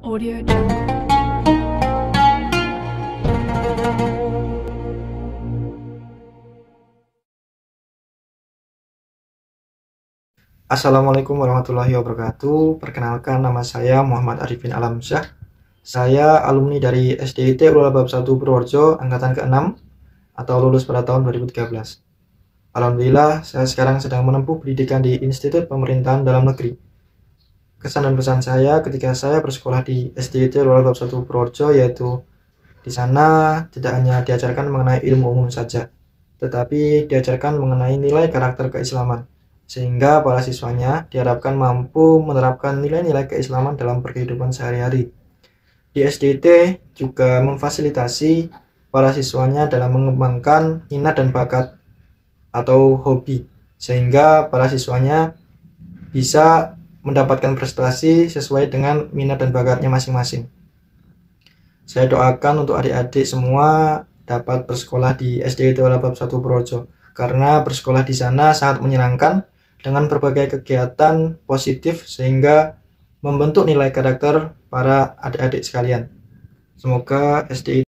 Audio Jungle. Assalamualaikum warahmatullahi wabarakatuh. Perkenalkan nama saya Muhammad Arifin Alamsyah. Saya alumni dari SDIT Ulul Bab 1 Purworejo angkatan ke-6 atau lulus pada tahun 2013. Alhamdulillah, saya sekarang sedang menempuh pendidikan di Institut Pemerintahan Dalam Negeri kesan dan pesan saya ketika saya bersekolah di SDT Lurah Bab 1 Purworejo yaitu di sana tidak hanya diajarkan mengenai ilmu umum saja, tetapi diajarkan mengenai nilai karakter keislaman, sehingga para siswanya diharapkan mampu menerapkan nilai-nilai keislaman dalam kehidupan sehari-hari. Di SDT juga memfasilitasi para siswanya dalam mengembangkan minat dan bakat atau hobi, sehingga para siswanya bisa mendapatkan prestasi sesuai dengan minat dan bakatnya masing-masing. Saya doakan untuk adik-adik semua dapat bersekolah di SD Tewalabab 1 Projo karena bersekolah di sana sangat menyenangkan dengan berbagai kegiatan positif sehingga membentuk nilai karakter para adik-adik sekalian. Semoga SDI